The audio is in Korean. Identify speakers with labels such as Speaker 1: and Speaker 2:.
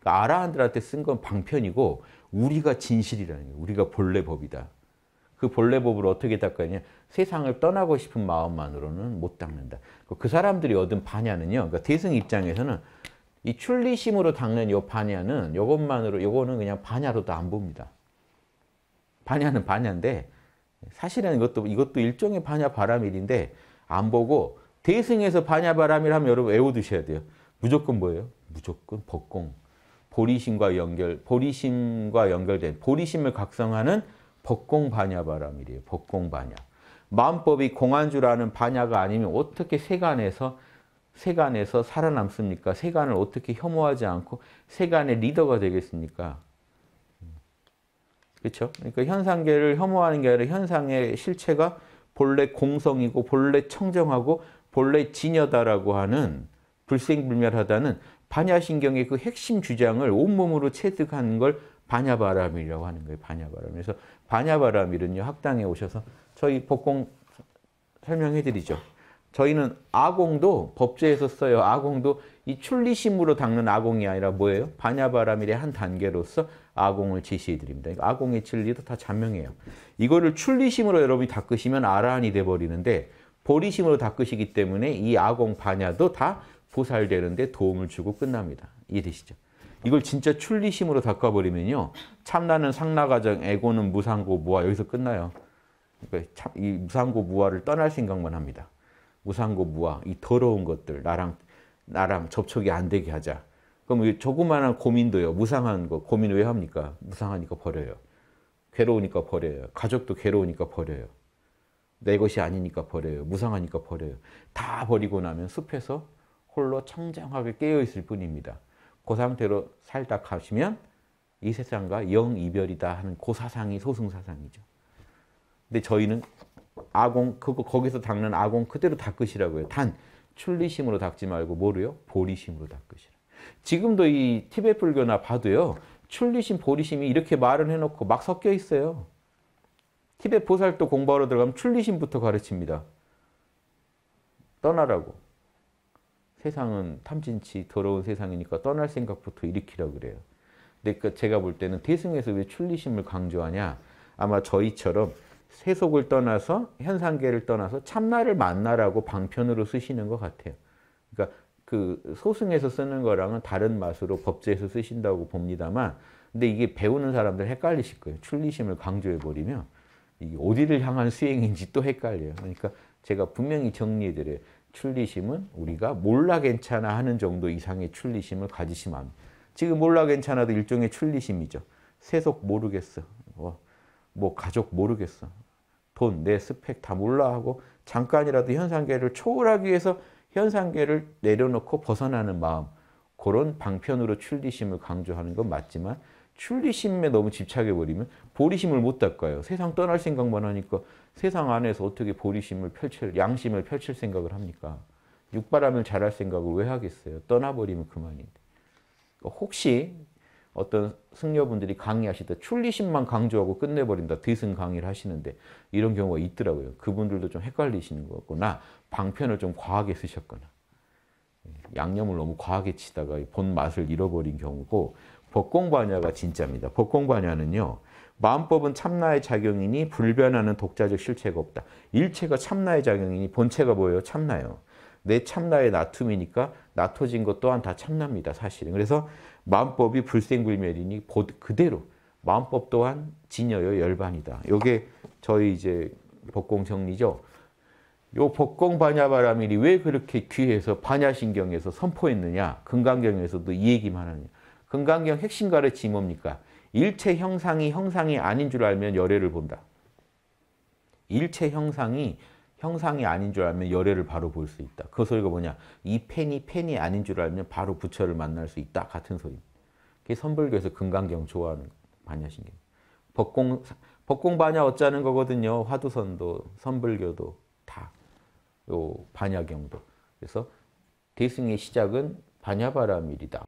Speaker 1: 그러니까 아라한들한테 쓴 건 방편이고 우리가 진실이라는 거예요. 우리가 본래 법이다. 그 본래 법을 어떻게 닦았냐 세상을 떠나고 싶은 마음만으로는 못 닦는다. 그 사람들이 얻은 반야는요. 그러니까 대승 입장에서는 이 출리심으로 닦는 이 반야는 요것만으로 요거는 그냥 반야로도 안 봅니다. 반야는 반야인데 사실은 이것도 이것도 일종의 반야 바람일인데 안 보고 대승에서 반야 바람일 하면 여러분 외워두셔야 돼요. 무조건 뭐예요? 무조건 법공. 보리심과 연결, 보리심과 연결된 보리심을 각성하는 법공 반야 바람이래요. 법공 반야. 마음법이 공안주라는 반야가 아니면 어떻게 세간에서 세간에서 살아남습니까? 세간을 어떻게 혐오하지 않고 세간의 리더가 되겠습니까? 그렇죠? 그러니까 현상계를 혐오하는 게 아니라 현상의 실체가 본래 공성이고 본래 청정하고 본래 진여다라고 하는 불생불멸하다는 반야신경의 그 핵심 주장을 온몸으로 체득하는 걸 반야바람이라고 하는 거예요. 반야바람. 그래서 반야바람이는요. 학당에 오셔서 저희 법공 설명해 드리죠. 저희는 아공도 법제에서 써요. 아공도 이 출리심으로 닦는 아공이 아니라 뭐예요? 반야바람일의 한 단계로서 아공을 제시해 드립니다. 그러니까 아공의 진리도 다 자명해요. 이거를 출리심으로 여러분이 닦으시면 아라한이 돼버리는데 보리심으로 닦으시기 때문에 이 아공 반야도 다 보살되는데 도움을 주고 끝납니다. 이해되시죠? 이걸 진짜 출리심으로 닦아버리면요. 참나는 상나가정, 에고는 무상고, 무아 여기서 끝나요. 그러니까 참, 이 무상고, 무아를 떠날 생각만 합니다. 무상고, 무아, 이 더러운 것들, 나랑 나랑 접촉이 안 되게 하자. 그럼 이 조그마한 고민도요. 무상한 거 고민 왜 합니까? 무상하니까 버려요. 괴로우니까 버려요. 가족도 괴로우니까 버려요. 내 것이 아니니까 버려요. 무상하니까 버려요. 다 버리고 나면 숲에서 홀로 청정하게 깨어있을 뿐입니다. 그 상태로 살다 가시면 이 세상과 영 이별이다 하는 그 사상이 소승사상이죠. 근데 저희는 아공 그거 거기서 닦는 아공 그대로 닦으시라고요. 단 출리심으로 닦지 말고 뭐로요? 보리심으로 닦으시라. 지금도 이티베 불교나 봐도요. 출리심, 보리심이 이렇게 말은 해놓고 막 섞여 있어요. 티베 보살도 공부하러 들어가면 출리심부터 가르칩니다. 떠나라고. 세상은 탐진치 더러운 세상이니까 떠날 생각부터 일으키라 그래요. 근데 그 제가 볼 때는 대승에서 왜 출리심을 강조하냐? 아마 저희처럼 세속을 떠나서 현상계를 떠나서 참나를 만나라고 방편으로 쓰시는 것 같아요. 그러니까 그 소승에서 쓰는 거랑은 다른 맛으로 법제에서 쓰신다고 봅니다만 근데 이게 배우는 사람들 헷갈리실 거예요. 출리심을 강조해버리면 이게 어디를 향한 수행인지 또 헷갈려요. 그러니까 제가 분명히 정리해드려요. 출리심은 우리가 몰라 괜찮아 하는 정도 이상의 출리심을 가지시면 합니다. 지금 몰라 괜찮아도 일종의 출리심이죠. 세속 모르겠어. 뭐, 뭐 가족 모르겠어. 돈, 내 스펙 다 몰라 하고 잠깐이라도 현상계를 초월하기 위해서 현상계를 내려놓고 벗어나는 마음. 그런 방편으로 출리심을 강조하는 건 맞지만 출리심에 너무 집착해버리면 보리심을 못 닦아요. 세상 떠날 생각만 하니까 세상 안에서 어떻게 보리심을 펼칠, 양심을 펼칠 생각을 합니까? 육바람을 잘할 생각을 왜 하겠어요? 떠나버리면 그만인데. 혹시 어떤 승려분들이 강의하시다 출리심만 강조하고 끝내버린다. 드승 강의를 하시는데 이런 경우가 있더라고요. 그분들도 좀 헷갈리시는 거나 방편을 좀 과하게 쓰셨거나. 예, 양념을 너무 과하게 치다가 본 맛을 잃어버린 경우고 법공관여가 진짜입니다. 법공관여는요. 마음법은 참나의 작용이니 불변하는 독자적 실체가 없다. 일체가 참나의 작용이니 본체가 뭐예요? 참나요. 내 참나의 나툼이니까 나토진 것 또한 다 참납니다. 사실은. 그래서 마음법이 불생불멸이니 그대로 마음법 또한 진여요 열반이다. 요게 저희 이제 법공 정리죠. 요 법공 반야바라밀이 왜 그렇게 귀해서 반야신경에서 선포했느냐. 금강경에서도 이 얘기만 하느냐. 금강경 핵심 가르치 뭡니까? 일체 형상이 형상이 아닌 줄 알면 열애를 본다. 일체 형상이 형상이 아닌 줄 알면 열애를 바로 볼 수 있다. 그 소리가 뭐냐? 이 펜이 펜이 아닌 줄 알면 바로 부처를 만날 수 있다. 같은 소리. 그게 선불교에서 금강경 좋아하는 반야신경. 법공 법공 반야 어쩌는 거거든요. 화두선도 선불교도 다. 요 반야경도. 그래서 대승의 시작은 반야바라밀이다.